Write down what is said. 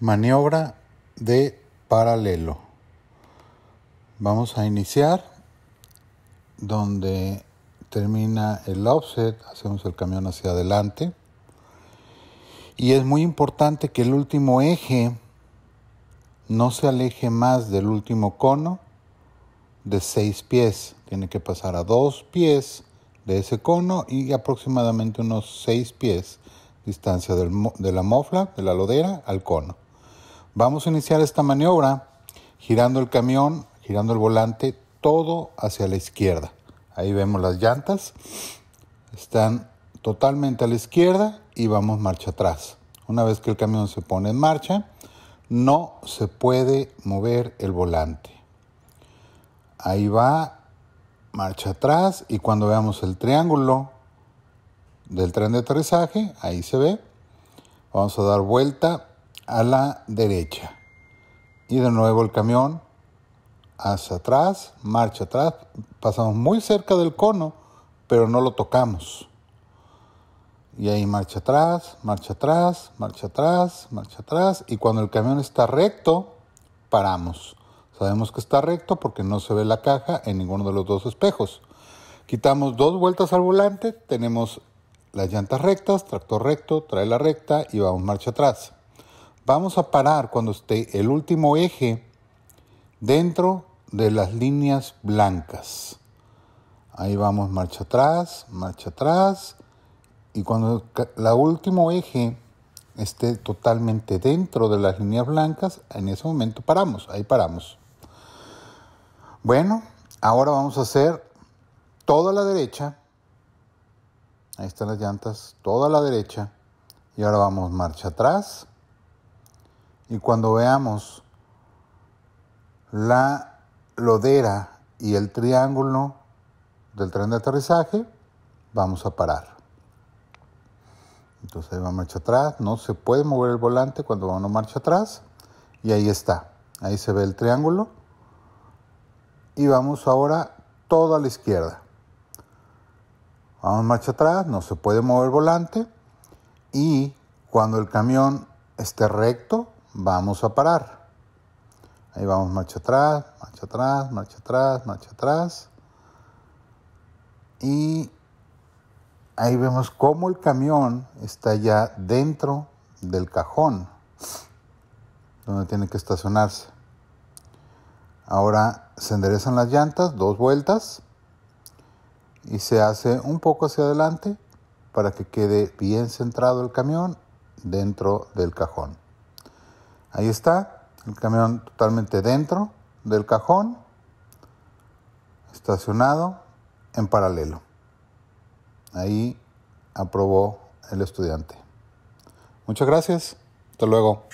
Maniobra de paralelo. Vamos a iniciar donde termina el offset, hacemos el camión hacia adelante. Y es muy importante que el último eje no se aleje más del último cono de 6 pies. Tiene que pasar a 2 pies de ese cono y aproximadamente unos 6 pies distancia de la mofla, de la lodera al cono. Vamos a iniciar esta maniobra girando el camión, girando el volante, todo hacia la izquierda. Ahí vemos las llantas, están totalmente a la izquierda y vamos marcha atrás. Una vez que el camión se pone en marcha, no se puede mover el volante. Ahí va, marcha atrás y cuando veamos el triángulo del tren de aterrizaje, ahí se ve, vamos a dar vuelta a la derecha. Y de nuevo el camión hacia atrás, marcha atrás. Pasamos muy cerca del cono, pero no lo tocamos. Y ahí marcha atrás, marcha atrás, marcha atrás, marcha atrás. Y cuando el camión está recto, paramos. Sabemos que está recto porque no se ve la caja en ninguno de los dos espejos. Quitamos dos vueltas al volante, tenemos las llantas rectas, tractor recto, trae la recta y vamos marcha atrás vamos a parar cuando esté el último eje dentro de las líneas blancas. Ahí vamos marcha atrás, marcha atrás. Y cuando el último eje esté totalmente dentro de las líneas blancas, en ese momento paramos, ahí paramos. Bueno, ahora vamos a hacer toda la derecha. Ahí están las llantas, toda la derecha. Y ahora vamos marcha atrás. Y cuando veamos la lodera y el triángulo del tren de aterrizaje, vamos a parar. Entonces ahí va marcha atrás, no se puede mover el volante cuando vamos uno marcha atrás y ahí está, ahí se ve el triángulo y vamos ahora todo a la izquierda. Vamos marcha atrás, no se puede mover volante y cuando el camión esté recto, vamos a parar. Ahí vamos marcha atrás, marcha atrás, marcha atrás, marcha atrás. Y ahí vemos cómo el camión está ya dentro del cajón donde tiene que estacionarse. Ahora se enderezan las llantas, dos vueltas, y se hace un poco hacia adelante para que quede bien centrado el camión dentro del cajón. Ahí está, el camión totalmente dentro del cajón, estacionado en paralelo. Ahí aprobó el estudiante. Muchas gracias. Hasta luego.